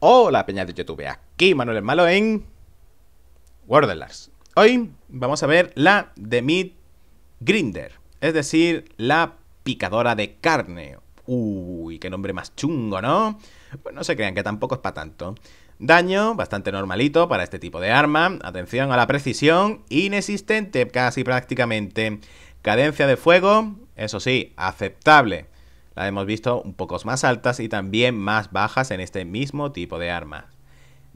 Hola peña de YouTube, aquí Manuel el Malo en Borderlands Hoy vamos a ver la The Meat Grinder, es decir, la picadora de carne Uy, qué nombre más chungo, ¿no? Pues no se crean que tampoco es para tanto Daño bastante normalito para este tipo de arma, atención a la precisión, inexistente casi prácticamente Cadencia de fuego, eso sí, aceptable hemos visto un poco más altas y también más bajas en este mismo tipo de armas.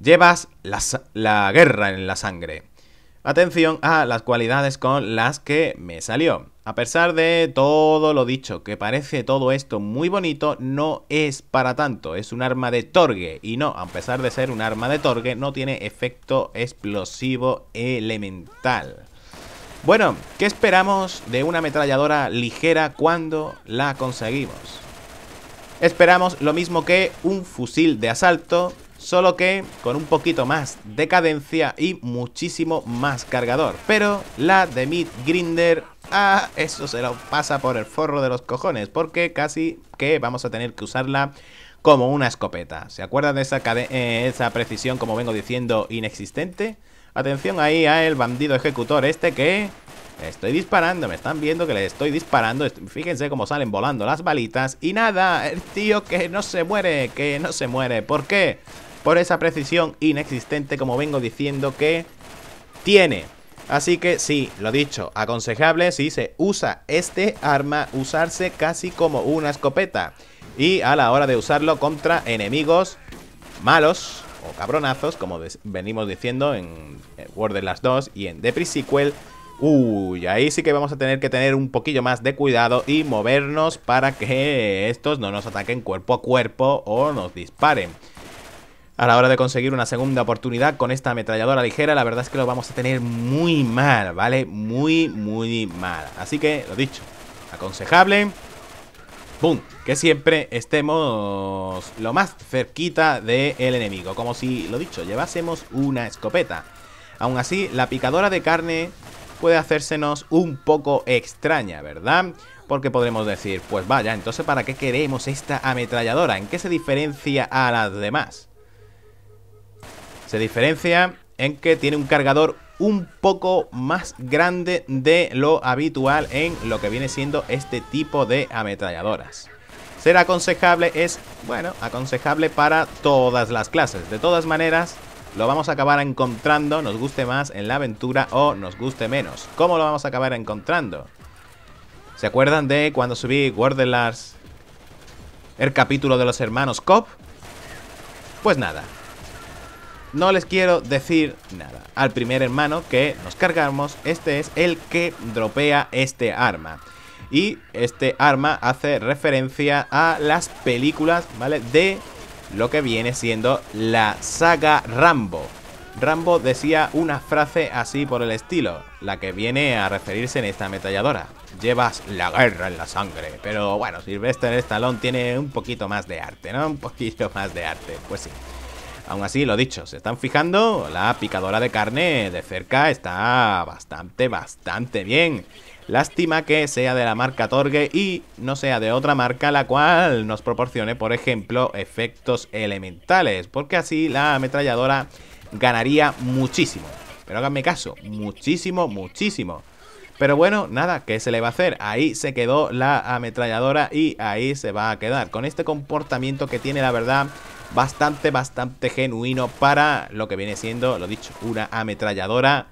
Llevas la, la guerra en la sangre. Atención a las cualidades con las que me salió. A pesar de todo lo dicho, que parece todo esto muy bonito, no es para tanto. Es un arma de torgue. Y no, a pesar de ser un arma de torgue, no tiene efecto explosivo elemental. Bueno, ¿qué esperamos de una ametralladora ligera cuando la conseguimos? Esperamos lo mismo que un fusil de asalto, solo que con un poquito más de cadencia y muchísimo más cargador. Pero la de Meat Grinder, ah, eso se lo pasa por el forro de los cojones, porque casi que vamos a tener que usarla como una escopeta. ¿Se acuerdan de eh, esa precisión, como vengo diciendo, inexistente? Atención ahí a el bandido ejecutor este que... Estoy disparando, me están viendo que le estoy disparando Fíjense cómo salen volando las balitas Y nada, el tío que no se muere, que no se muere ¿Por qué? Por esa precisión inexistente, como vengo diciendo que tiene Así que sí, lo dicho, aconsejable si se usa este arma usarse casi como una escopeta y a la hora de usarlo contra enemigos malos o cabronazos, como venimos diciendo en, World of las 2 y en The Pre-Sequel. Uy, ahí sí que vamos a tener que tener un poquillo más de cuidado y movernos para que estos no nos ataquen cuerpo a cuerpo o nos disparen. A la hora de conseguir una segunda oportunidad con esta ametralladora ligera, la verdad es que lo vamos a tener muy mal, ¿vale? Muy, muy mal. Así que, lo dicho, aconsejable que siempre estemos lo más cerquita del enemigo. Como si, lo dicho, llevásemos una escopeta. Aún así, la picadora de carne puede hacérsenos un poco extraña, ¿verdad? Porque podremos decir, pues vaya, entonces ¿para qué queremos esta ametralladora? ¿En qué se diferencia a las demás? Se diferencia en que tiene un cargador un poco más grande de lo habitual en lo que viene siendo este tipo de ametralladoras. Ser aconsejable es, bueno, aconsejable para todas las clases. De todas maneras, lo vamos a acabar encontrando, nos guste más en la aventura o nos guste menos. ¿Cómo lo vamos a acabar encontrando? ¿Se acuerdan de cuando subí Wardelars el capítulo de los hermanos Cobb? Pues nada, no les quiero decir nada. Al primer hermano que nos cargamos, este es el que dropea este arma. Y este arma hace referencia a las películas, ¿vale? De lo que viene siendo la saga Rambo. Rambo decía una frase así por el estilo, la que viene a referirse en esta ametralladora. Llevas la guerra en la sangre, pero bueno, Sylvester Stallone tiene un poquito más de arte, ¿no? Un poquito más de arte, pues sí. Aún así, lo dicho, se están fijando, la picadora de carne de cerca está bastante, bastante bien. Lástima que sea de la marca Torgue y no sea de otra marca la cual nos proporcione, por ejemplo, efectos elementales, porque así la ametralladora ganaría muchísimo. Pero háganme caso, muchísimo, muchísimo. Pero bueno, nada, ¿qué se le va a hacer? Ahí se quedó la ametralladora y ahí se va a quedar. Con este comportamiento que tiene, la verdad, bastante, bastante genuino para lo que viene siendo, lo dicho, una ametralladora.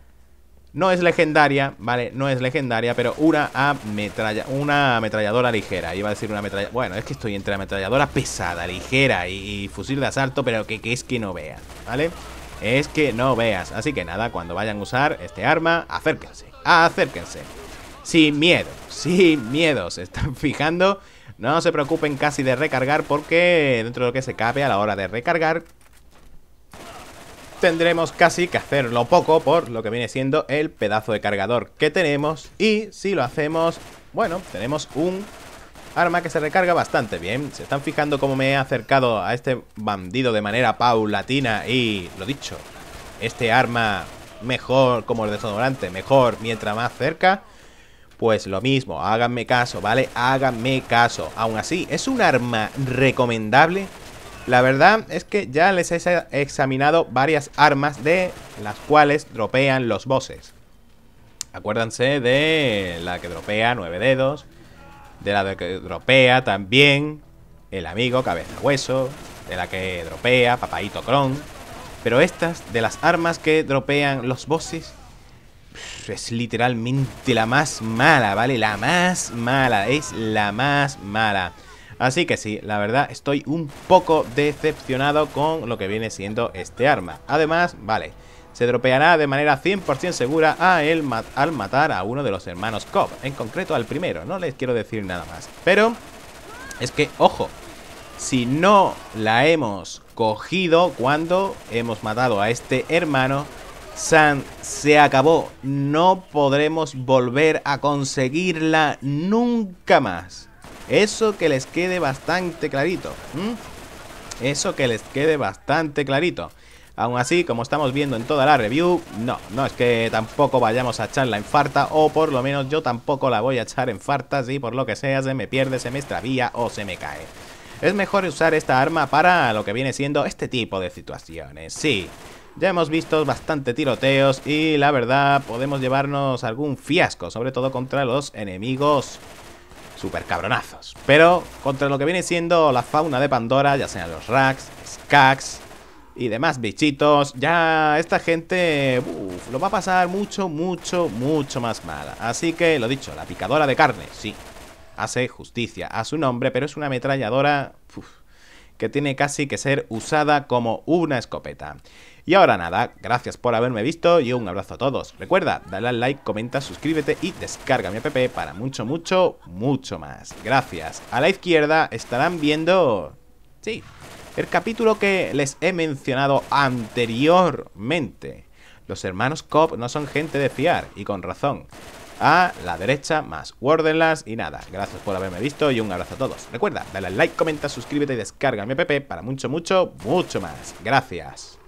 No es legendaria, ¿vale? No es legendaria, pero una ametralla, una ametralladora ligera. Iba a decir una ametralladora... Bueno, es que estoy entre ametralladora pesada, ligera y, fusil de asalto, pero que, que es que no veas, ¿vale? Es que no veas. Así que nada, cuando vayan a usar este arma, acérquense, acérquense. Sin miedo, sin miedo. Se están fijando no se preocupen casi de recargar porque dentro de lo que se cabe a la hora de recargar tendremos casi que hacerlo poco por lo que viene siendo el pedazo de cargador que tenemos y si lo hacemos, bueno, tenemos un arma que se recarga bastante bien. Se están fijando cómo me he acercado a este bandido de manera paulatina y, lo dicho, este arma mejor como el desodorante, mejor mientras más cerca pues lo mismo, háganme caso, ¿vale? Háganme caso. Aún así, es un arma recomendable. La verdad es que ya les he examinado varias armas de las cuales dropean los bosses. Acuérdense de la que dropea nueve dedos, de la que dropea también el amigo cabeza hueso, de la que dropea papaito cron. Pero estas, de las armas que dropean los bosses, es literalmente la más mala, ¿vale? La más mala, es la más mala. Así que sí, la verdad estoy un poco decepcionado con lo que viene siendo este arma. Además, vale, se dropeará de manera 100% segura a al matar a uno de los hermanos Cobb, en concreto al primero, no les quiero decir nada más. Pero es que, ojo, si no la hemos cogido cuando hemos matado a este hermano, San se acabó. No podremos volver a conseguirla nunca más. Eso que les quede bastante clarito. Eso que les quede bastante clarito. Aún así, como estamos viendo en toda la review, no, no es que tampoco vayamos a echarla en farta, o por lo menos yo tampoco la voy a echar en farta si por lo que sea se me pierde, se me extravía o se me cae. Es mejor usar esta arma para lo que viene siendo este tipo de situaciones, sí. Ya hemos visto bastante tiroteos y la verdad podemos llevarnos algún fiasco, sobre todo contra los enemigos super cabronazos. Pero contra lo que viene siendo la fauna de Pandora, ya sean los racks, skags y demás bichitos, ya esta gente lo va a pasar mucho, mucho, mucho más mal. Así que lo dicho, la picadora de carne, sí, hace justicia a su nombre, pero es una ametralladora que tiene casi que ser usada como una escopeta. Y ahora nada, gracias por haberme visto y un abrazo a todos. Recuerda, dale al like, comenta, suscríbete y descarga mi app para mucho, mucho, mucho más. Gracias. A la izquierda estarán viendo... Sí, el capítulo que les he mencionado anteriormente. Los hermanos Cobb no son gente de fiar, y con razón a la derecha, más Wordenlas y nada. Gracias por haberme visto y un abrazo a todos. Recuerda, dale al like, comenta, suscríbete y descarga mi app para mucho, mucho, mucho más. Gracias.